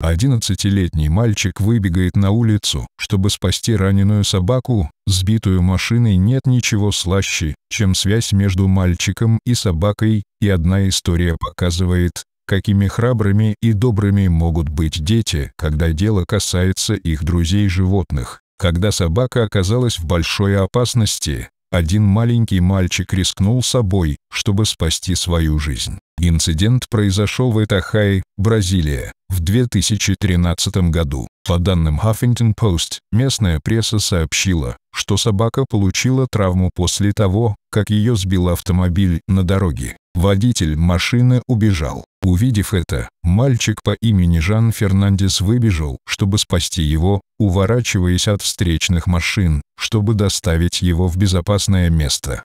Одиннадцатилетний мальчик выбегает на улицу, чтобы спасти раненую собаку, сбитую машиной нет ничего слаще, чем связь между мальчиком и собакой, и одна история показывает, какими храбрыми и добрыми могут быть дети, когда дело касается их друзей-животных. Когда собака оказалась в большой опасности, один маленький мальчик рискнул собой, чтобы спасти свою жизнь. Инцидент произошел в Этахай, Бразилия. В 2013 году, по данным Huffington Post, местная пресса сообщила, что собака получила травму после того, как ее сбил автомобиль на дороге. Водитель машины убежал. Увидев это, мальчик по имени Жан Фернандес выбежал, чтобы спасти его, уворачиваясь от встречных машин, чтобы доставить его в безопасное место.